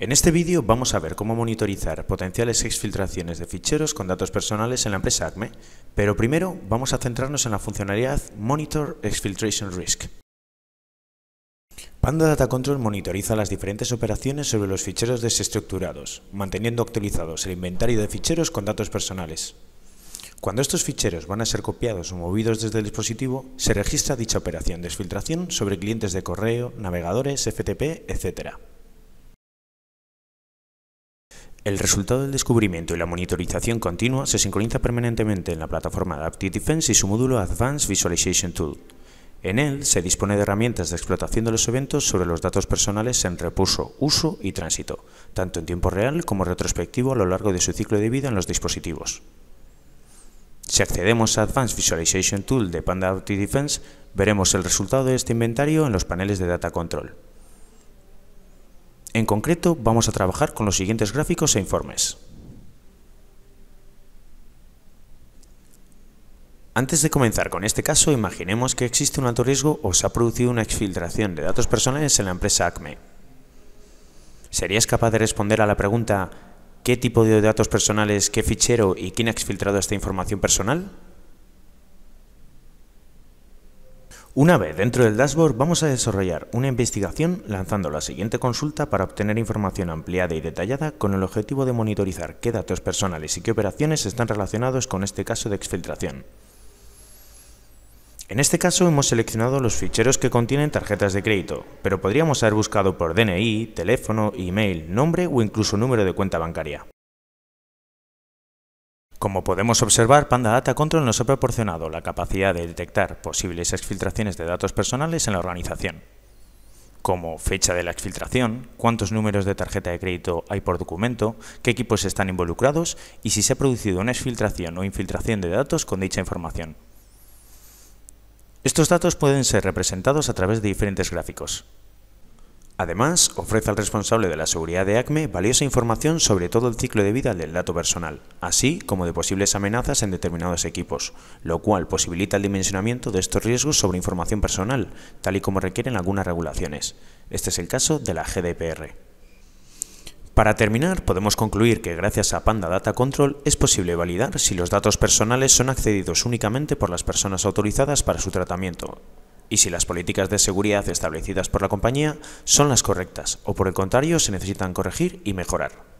En este vídeo vamos a ver cómo monitorizar potenciales exfiltraciones de ficheros con datos personales en la empresa ACME, pero primero vamos a centrarnos en la funcionalidad Monitor Exfiltration Risk. Panda Data Control monitoriza las diferentes operaciones sobre los ficheros desestructurados, manteniendo actualizados el inventario de ficheros con datos personales. Cuando estos ficheros van a ser copiados o movidos desde el dispositivo, se registra dicha operación de exfiltración sobre clientes de correo, navegadores, FTP, etc. El resultado del descubrimiento y la monitorización continua se sincroniza permanentemente en la plataforma Adaptive Defense y su módulo Advanced Visualization Tool. En él se dispone de herramientas de explotación de los eventos sobre los datos personales en reposo, uso y tránsito, tanto en tiempo real como retrospectivo a lo largo de su ciclo de vida en los dispositivos. Si accedemos a Advanced Visualization Tool de Panda Adaptive Defense, veremos el resultado de este inventario en los paneles de Data Control. En concreto, vamos a trabajar con los siguientes gráficos e informes. Antes de comenzar con este caso, imaginemos que existe un alto riesgo o se ha producido una exfiltración de datos personales en la empresa Acme. ¿Serías capaz de responder a la pregunta ¿qué tipo de datos personales, qué fichero y quién ha exfiltrado esta información personal? Una vez dentro del dashboard vamos a desarrollar una investigación lanzando la siguiente consulta para obtener información ampliada y detallada con el objetivo de monitorizar qué datos personales y qué operaciones están relacionados con este caso de exfiltración. En este caso hemos seleccionado los ficheros que contienen tarjetas de crédito, pero podríamos haber buscado por DNI, teléfono, email, nombre o incluso número de cuenta bancaria. Como podemos observar, Panda Data Control nos ha proporcionado la capacidad de detectar posibles exfiltraciones de datos personales en la organización, como fecha de la exfiltración, cuántos números de tarjeta de crédito hay por documento, qué equipos están involucrados y si se ha producido una exfiltración o infiltración de datos con dicha información. Estos datos pueden ser representados a través de diferentes gráficos, Además, ofrece al responsable de la seguridad de ACME valiosa información sobre todo el ciclo de vida del dato personal, así como de posibles amenazas en determinados equipos, lo cual posibilita el dimensionamiento de estos riesgos sobre información personal, tal y como requieren algunas regulaciones. Este es el caso de la GDPR. Para terminar, podemos concluir que gracias a Panda Data Control es posible validar si los datos personales son accedidos únicamente por las personas autorizadas para su tratamiento, y si las políticas de seguridad establecidas por la compañía son las correctas o por el contrario se necesitan corregir y mejorar.